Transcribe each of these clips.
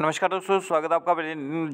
नमस्कार दोस्तों स्वागत है आपका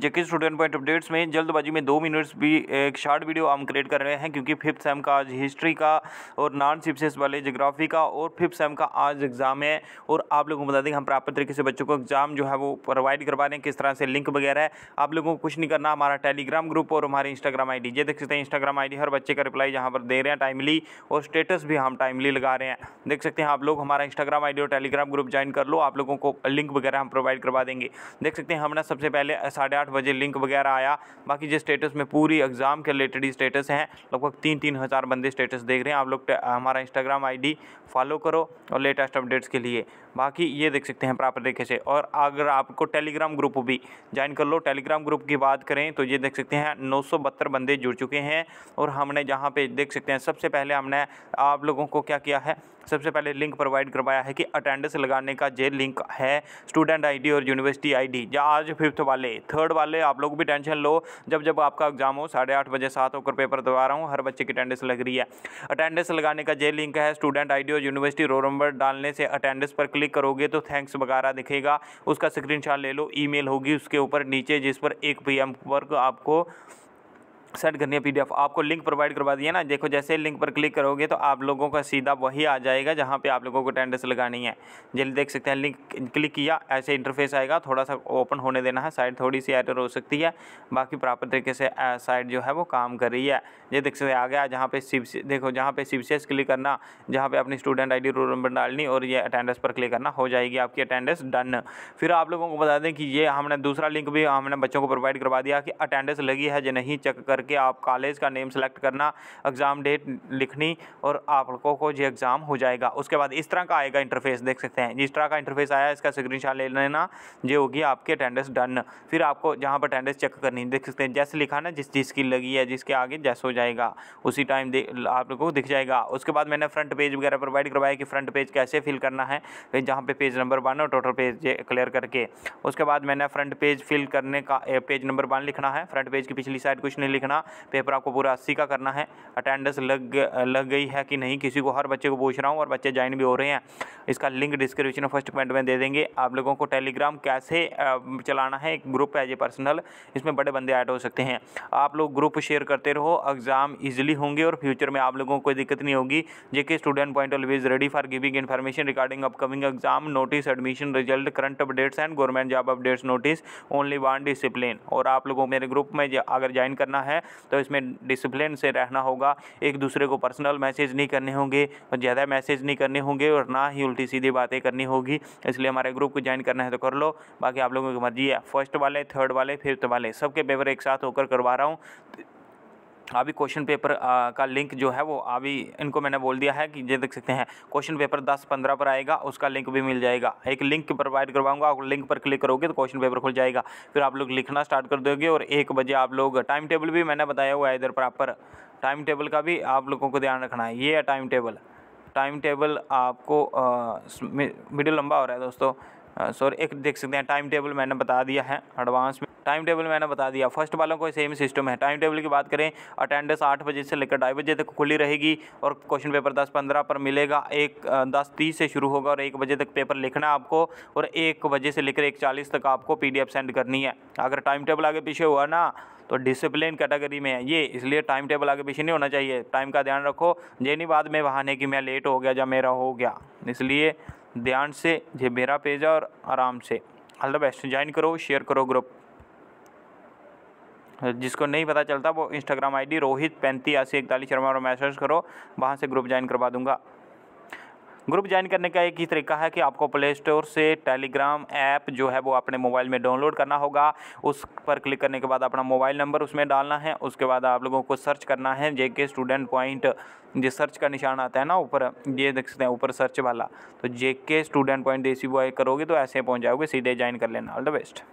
जेके स्टूडेंट पॉइंट अपडेट्स में जल्दबाजी में दो मिनट्स भी एक शार्ट वीडियो हम क्रिएट कर रहे हैं क्योंकि फिफ्थ सेम का आज हिस्ट्री का और नॉन सिप्सेस वाले जोग्राफी का और फिफ्थ सेम का आज एग्ज़ाम है और आप लोगों को बता दें हम प्रॉपर तरीके से बच्चों को एग्ज़ाम जो है वो प्रोवाइड करवा रहे हैं किस तरह से लिंक वगैरह है आप लोगों को कुछ नहीं करना हमारा टेलीग्राम ग्रुप और हमारे इंस्टाग्राम आई ये देख सकते हैं इंस्टाग्राम आई हर बच्चे का रिप्लाई यहाँ पर दे रहे हैं टाइमली और स्टेटस भी हम टाइमली लगा रहे हैं देख सकते हैं आप लोग हमारा इंस्टाग्राम आई और टेलीग्राम ग्रुप ज्वाइन कर लो आप लोगों को लिंक वगैरह हम प्रोवाइड करवा देंगे देख सकते हैं हमारा सबसे पहले साढ़े आठ बजे लिंक वगैरह आया बाकी जो स्टेटस में पूरी एग्ज़ाम के रिलेटेड स्टेटस हैं लगभग तीन तीन हज़ार बंदे स्टेटस देख रहे हैं आप लोग हमारा इंस्टाग्राम आईडी फॉलो करो और लेटेस्ट अपडेट्स के लिए बाकी ये देख सकते हैं प्रॉपर तरीके से और अगर आपको टेलीग्राम ग्रुप भी ज्वाइन कर लो टेलीग्राम ग्रुप की बात करें तो ये देख सकते हैं नौ बंदे जुड़ चुके हैं और हमने जहाँ पे देख सकते हैं सबसे पहले हमने आप लोगों को क्या किया है सबसे पहले लिंक प्रोवाइड करवाया है कि अटेंडेंस लगाने का जे लिंक है स्टूडेंट आईडी और यूनिवर्सिटी आईडी या आज फिफ्थ वाले थर्ड वाले आप लोग भी टेंशन लो जब जब आपका एग्जाम हो साढ़े आठ बजे सात होकर पेपर दवा रहा हूँ हर बच्चे की अटेंडेंस लग रही है अटेंडेंस लगाने का जे लिंक है स्टूडेंट आई और यूनिवर्सिटी रोल नंबर डालने से अटेंडेंस पर क्लिक करोगे तो थैंक्स वगैरह दिखेगा उसका स्क्रीन ले लो ई होगी उसके ऊपर नीचे जिस पर एक पी वर्क आपको सेट करनी है पीडीएफ आपको लिंक प्रोवाइड करवा दिया ना देखो जैसे लिंक पर क्लिक करोगे तो आप लोगों का सीधा वही आ जाएगा जहाँ पे आप लोगों को अटेंडेंस लगानी है जल्दी देख सकते हैं लिंक क्लिक किया ऐसे इंटरफेस आएगा थोड़ा सा ओपन होने देना है साइड थोड़ी सी एडर हो सकती है बाकी प्रॉपर तरीके से साइड जो है वो काम कर रही है ये देख सकते आ गया जहाँ पे सिप देखो जहाँ पे सिपसीएस क्लिक करना जहाँ पे अपनी स्टूडेंट आई डी नंबर डालनी और ये अटेंडेंस पर क्लिक करना हो जाएगी आपकी अटेंडेंस डन फिर आप लोगों को बता दें कि ये हमने दूसरा लिंक भी हमने बच्चों को प्रोवाइड करवा दिया कि अटेंडेंस लगी है जो नहीं चेक कर करके आप कॉलेज का नेम सेलेक्ट करना एग्ज़ाम डेट लिखनी और आप लोगों को ये एग्ज़ाम हो जाएगा उसके बाद इस तरह का आएगा इंटरफेस देख सकते हैं जिस तरह का इंटरफेस आया इसका स्क्रीनशॉट ले लेना जो होगी आपकी अटेंडेंस डन फिर आपको जहाँ पर अटेंडेंस चेक करनी देख सकते हैं जैसे लिखा ना जिस चीज़ की लगी है जिसके आगे जैस हो जाएगा उसी टाइम आप लोगों को दिख जाएगा उसके बाद मैंने फ्रंट पेज वगैरह प्रोवाइड करवाया कि फ्रंट पेज कैसे फिल करना है जहाँ पे पेज नंबर वन और टोटल पेज क्लियर करके उसके बाद मैंने फ्रंट पेज फिल करने का पेज नंबर वन लिखना है फ्रंट पेज की पिछली साइड कुछ नहीं लिखना करना पेपर आपको पूरा अस्सी का करना है अटेंडेंस लग लग गई है कि नहीं किसी को हर बच्चे को पूछ रहा हूँ और बच्चे ज्वाइन भी हो रहे हैं इसका लिंक डिस्क्रिप्शन फर्स्ट पॉइंट में दे देंगे आप लोगों को टेलीग्राम कैसे चलाना है एक ग्रुप है ए पर्सनल इसमें बड़े बंदे ऐड हो सकते हैं आप लोग ग्रुप शेयर करते रहो एग्ज़ाम ईजिली होंगे और फ्यूचर में आप लोगों को कोई दिक्कत नहीं होगी JK student point always ready for giving information regarding upcoming exam notice admission result current updates and government job updates notice only one discipline और आप लोगों मेरे ग्रुप में अगर ज्वाइन करना है तो इसमें डिसिप्लिन से रहना होगा एक दूसरे को पर्सनल मैसेज नहीं करने होंगे और ज़्यादा मैसेज नहीं करने होंगे और ना ही उल्टी सीधी बातें करनी होगी इसलिए हमारे ग्रुप को ज्वाइन करना है तो कर लो बाकी आप लोगों की मर्जी है फर्स्ट वाले थर्ड वाले फिफ्थ वाले सबके पेपर एक साथ होकर करवा रहा हूँ अभी क्वेश्चन पेपर आ, का लिंक जो है वो अभी इनको मैंने बोल दिया है कि ये देख सकते हैं क्वेश्चन पेपर दस पंद्रह पर आएगा उसका लिंक भी मिल जाएगा एक लिंक प्रोवाइड करवाऊंगा आप लिंक पर क्लिक करोगे तो क्वेश्चन पेपर खुल जाएगा फिर आप लोग लिखना स्टार्ट कर दोगे और एक बजे आप लोग टाइम टेबल भी मैंने बताया हुआ है इधर प्रॉपर टाइम टेबल का भी आप लोगों को ध्यान रखना है ये है टाइम टेबल टाइम टेबल आपको मिडिल लंबा हो रहा है दोस्तों सॉरी एक देख सकते हैं टाइम टेबल मैंने बता दिया है एडवांस टाइम टेबल मैंने बता दिया फर्स्ट वालों को सेम सिस्टम है टाइम टेबल की बात करें अटेंडेंस आठ बजे से लेकर ढाई बजे तक खुली रहेगी और क्वेश्चन पेपर दस पंद्रह पर मिलेगा एक दस तीस से शुरू होगा और एक बजे तक पेपर लिखना है आपको और एक बजे से लेकर एक चालीस तक आपको पी सेंड करनी है अगर टाइम टेबल आगे पीछे हुआ ना तो डिसिप्लिन कैटेगरी में है ये इसलिए टाइम टेबल आगे पीछे नहीं होना चाहिए टाइम का ध्यान रखो ये नहीं बाद में नहीं कि मैं लेट हो गया या मेरा हो गया इसलिए ध्यान से ये मेरा पेज है और आराम से ऑल द बेस्ट ज्वाइन करो शेयर करो ग्रुप जिसको नहीं पता चलता वो इंस्टाग्राम आईडी रोहित पैंती अस्सी इकतालीस शर्मा और मैसेज करो वहाँ से ग्रुप ज्वाइन करवा दूंगा ग्रुप ज्वाइन करने का एक ही तरीका है कि आपको प्ले स्टोर से टेलीग्राम ऐप जो है वो अपने मोबाइल में डाउनलोड करना होगा उस पर क्लिक करने के बाद अपना मोबाइल नंबर उसमें डालना है उसके बाद आप लोगों को सर्च करना है जे स्टूडेंट पॉइंट जो सर्च का निशान आता है ना ऊपर ये देख सकते हैं ऊपर सर्च वाला तो जे स्टूडेंट पॉइंट देसी बॉय करोगे तो ऐसे पहुँच जाओगे सीधे ज्वाइन कर लेना ऑल द बेस्ट